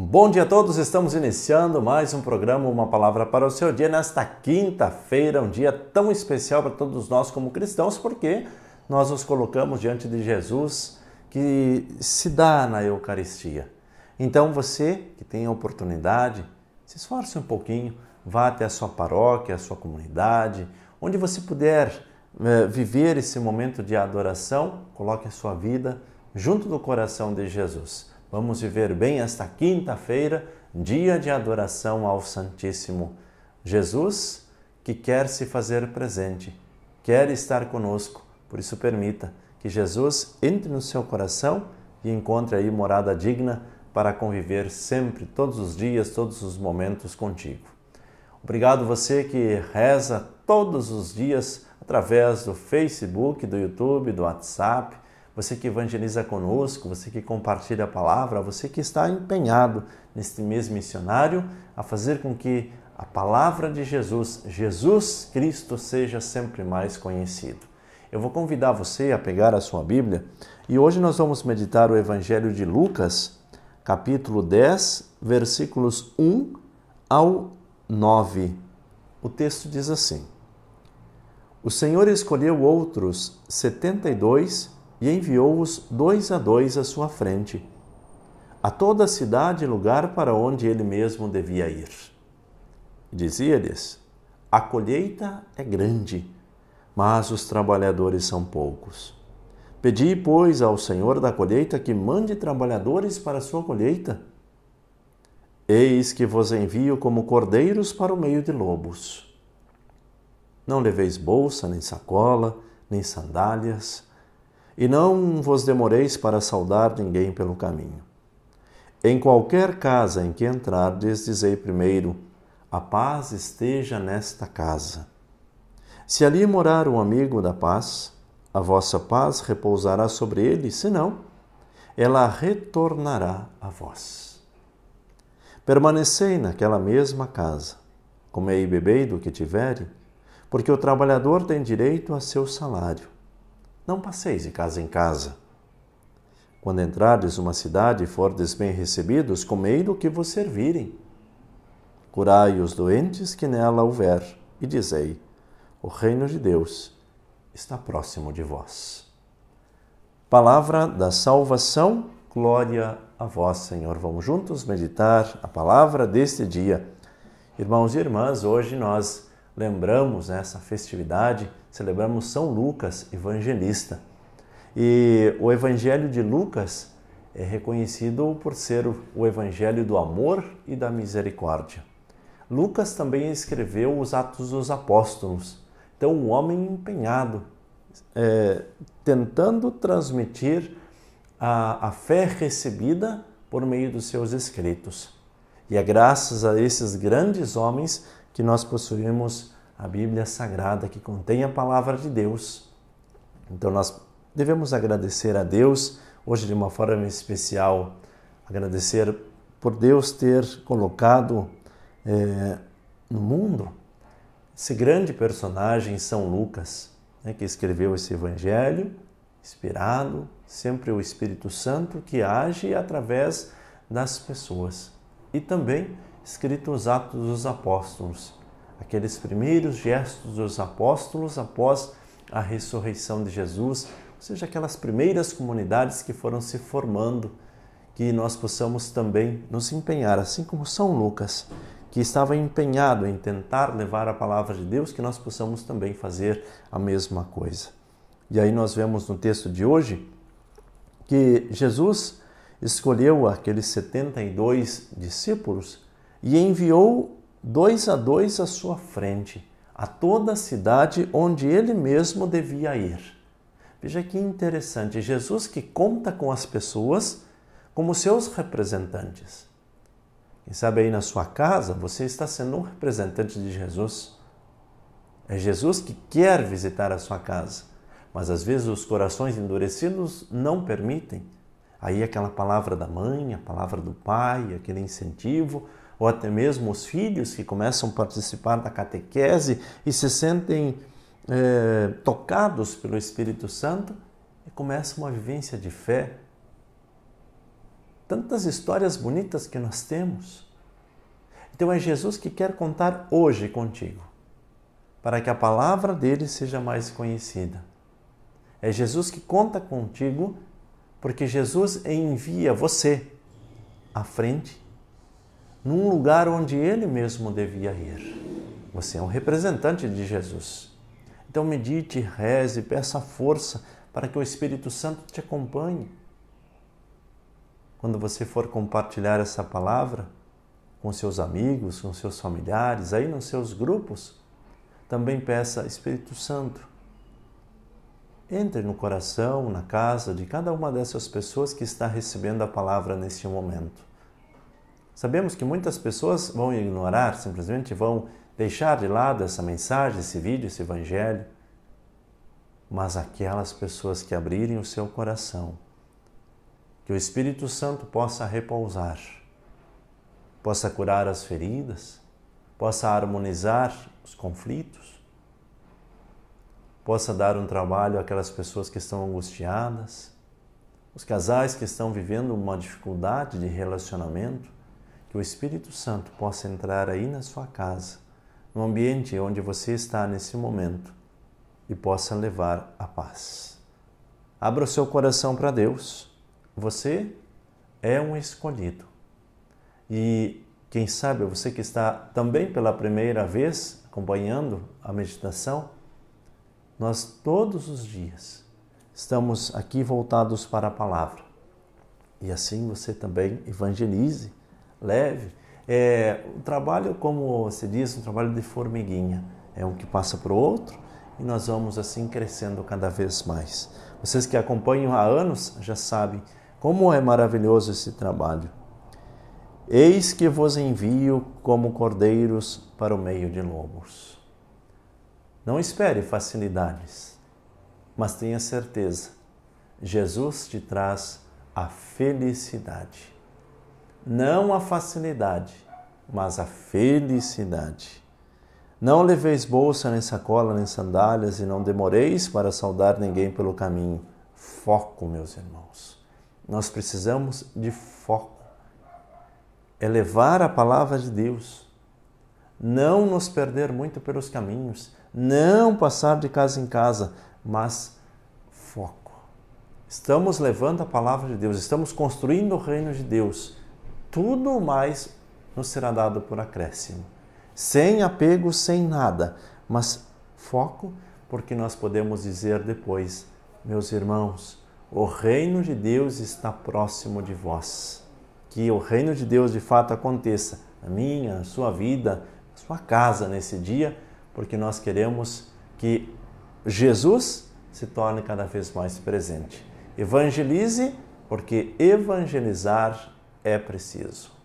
Bom dia a todos, estamos iniciando mais um programa Uma Palavra para o Seu Dia nesta quinta-feira, um dia tão especial para todos nós como cristãos, porque nós nos colocamos diante de Jesus que se dá na Eucaristia. Então você que tem a oportunidade, se esforce um pouquinho, vá até a sua paróquia, a sua comunidade, onde você puder eh, viver esse momento de adoração, coloque a sua vida junto do coração de Jesus Vamos viver bem esta quinta-feira, dia de adoração ao Santíssimo Jesus, que quer se fazer presente, quer estar conosco. Por isso, permita que Jesus entre no seu coração e encontre aí morada digna para conviver sempre, todos os dias, todos os momentos contigo. Obrigado você que reza todos os dias através do Facebook, do YouTube, do WhatsApp você que evangeliza conosco, você que compartilha a palavra, você que está empenhado neste mesmo missionário a fazer com que a palavra de Jesus, Jesus Cristo, seja sempre mais conhecido. Eu vou convidar você a pegar a sua Bíblia e hoje nós vamos meditar o Evangelho de Lucas, capítulo 10, versículos 1 ao 9. O texto diz assim: O Senhor escolheu outros setenta e dois e enviou-os dois a dois à sua frente, a toda a cidade e lugar para onde ele mesmo devia ir. Dizia-lhes: A colheita é grande, mas os trabalhadores são poucos. Pedi, pois, ao Senhor da colheita que mande trabalhadores para a sua colheita. Eis que vos envio como cordeiros para o meio de lobos. Não leveis bolsa, nem sacola, nem sandálias, e não vos demoreis para saudar ninguém pelo caminho. Em qualquer casa em que entrardes, dizei primeiro: A paz esteja nesta casa. Se ali morar um amigo da paz, a vossa paz repousará sobre ele, senão, ela retornará a vós. Permanecei naquela mesma casa, comei e bebei do que tivere, porque o trabalhador tem direito a seu salário não passeis de casa em casa. Quando entrardes uma cidade e fordes bem recebidos, comei do que vos servirem. Curai os doentes que nela houver, e dizei: O reino de Deus está próximo de vós. Palavra da salvação, glória a vós, Senhor. Vamos juntos meditar a palavra deste dia. Irmãos e irmãs, hoje nós lembramos nessa né, festividade, celebramos São Lucas Evangelista. E o Evangelho de Lucas é reconhecido por ser o Evangelho do amor e da misericórdia. Lucas também escreveu os Atos dos Apóstolos, então um homem empenhado, é, tentando transmitir a, a fé recebida por meio dos seus escritos. E é graças a esses grandes homens que nós possuímos a Bíblia Sagrada que contém a palavra de Deus. Então nós devemos agradecer a Deus, hoje de uma forma especial, agradecer por Deus ter colocado é, no mundo esse grande personagem, São Lucas, né, que escreveu esse evangelho, inspirado sempre o Espírito Santo que age através das pessoas. E também escrito os Atos dos Apóstolos, aqueles primeiros gestos dos apóstolos após a ressurreição de Jesus, ou seja, aquelas primeiras comunidades que foram se formando, que nós possamos também nos empenhar, assim como São Lucas, que estava empenhado em tentar levar a palavra de Deus, que nós possamos também fazer a mesma coisa. E aí nós vemos no texto de hoje que Jesus escolheu aqueles 72 discípulos e enviou dois a dois à sua frente, a toda a cidade onde ele mesmo devia ir. Veja que interessante, Jesus que conta com as pessoas como seus representantes. Quem sabe aí na sua casa você está sendo um representante de Jesus. É Jesus que quer visitar a sua casa, mas às vezes os corações endurecidos não permitem. Aí aquela palavra da mãe, a palavra do pai, aquele incentivo, ou até mesmo os filhos que começam a participar da catequese e se sentem é, tocados pelo Espírito Santo e começa uma vivência de fé. Tantas histórias bonitas que nós temos. Então é Jesus que quer contar hoje contigo, para que a palavra dele seja mais conhecida. É Jesus que conta contigo, porque Jesus envia você à frente num lugar onde ele mesmo devia ir. Você é um representante de Jesus. Então medite, reze, peça força para que o Espírito Santo te acompanhe. Quando você for compartilhar essa palavra com seus amigos, com seus familiares, aí nos seus grupos, também peça Espírito Santo. Entre no coração, na casa de cada uma dessas pessoas que está recebendo a palavra neste momento Sabemos que muitas pessoas vão ignorar, simplesmente vão deixar de lado essa mensagem, esse vídeo, esse evangelho. Mas aquelas pessoas que abrirem o seu coração, que o Espírito Santo possa repousar, possa curar as feridas, possa harmonizar os conflitos, possa dar um trabalho àquelas pessoas que estão angustiadas, os casais que estão vivendo uma dificuldade de relacionamento, que o Espírito Santo possa entrar aí na sua casa, no ambiente onde você está nesse momento e possa levar a paz. Abra o seu coração para Deus. Você é um escolhido. E quem sabe você que está também pela primeira vez acompanhando a meditação, nós todos os dias estamos aqui voltados para a palavra. E assim você também evangelize leve. É, o trabalho, como se diz, um trabalho de formiguinha. É um que passa para o outro e nós vamos assim crescendo cada vez mais. Vocês que acompanham há anos já sabem como é maravilhoso esse trabalho. Eis que vos envio como cordeiros para o meio de lobos. Não espere facilidades, mas tenha certeza, Jesus te traz a felicidade não a facilidade, mas a felicidade. Não leveis bolsa, nem sacola, nem sandálias, e não demoreis para saudar ninguém pelo caminho. Foco, meus irmãos. Nós precisamos de foco. Elevar a palavra de Deus. Não nos perder muito pelos caminhos. Não passar de casa em casa, mas foco. Estamos levando a palavra de Deus, estamos construindo o reino de Deus tudo mais nos será dado por acréscimo. Sem apego, sem nada, mas foco, porque nós podemos dizer depois: meus irmãos, o reino de Deus está próximo de vós. Que o reino de Deus de fato aconteça na minha, na sua vida, na sua casa nesse dia, porque nós queremos que Jesus se torne cada vez mais presente. Evangelize, porque evangelizar é preciso.